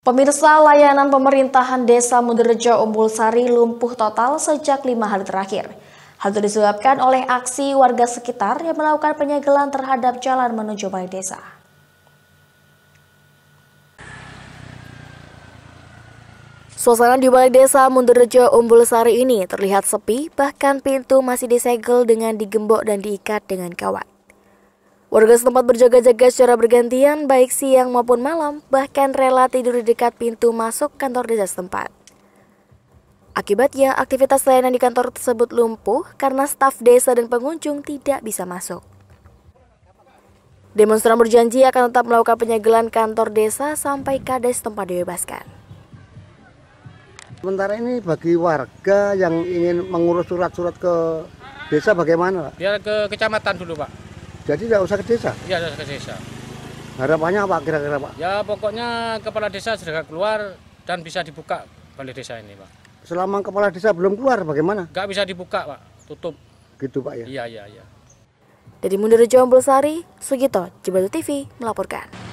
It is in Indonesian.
Pemirsa layanan pemerintahan Desa Munderjo Umbul Sari lumpuh total sejak lima hari terakhir. Hal itu disebabkan oleh aksi warga sekitar yang melakukan penyegelan terhadap jalan menuju balai desa. Suasana di balai desa Munderjo Umbul Sari ini terlihat sepi, bahkan pintu masih disegel dengan digembok dan diikat dengan kawat. Warga setempat berjaga-jaga secara bergantian baik siang maupun malam, bahkan rela tidur di dekat pintu masuk kantor desa setempat. Akibatnya, aktivitas layanan di kantor tersebut lumpuh karena staf desa dan pengunjung tidak bisa masuk. Demonstran berjanji akan tetap melakukan penyegelan kantor desa sampai kades tempat dibebaskan. Sementara ini bagi warga yang ingin mengurus surat-surat ke desa bagaimana Biar ke kecamatan dulu Pak. Jadi tidak usah ke desa? Iya, tidak usah ke desa. Harapannya apa kira-kira Pak? Ya pokoknya kepala desa sudah keluar dan bisa dibuka balai desa ini Pak. Selama kepala desa belum keluar bagaimana? Gak bisa dibuka Pak, tutup. Gitu Pak ya? Iya, iya, iya. Dari Mundur Jomblo Sari, Sugito, Jebatu TV melaporkan.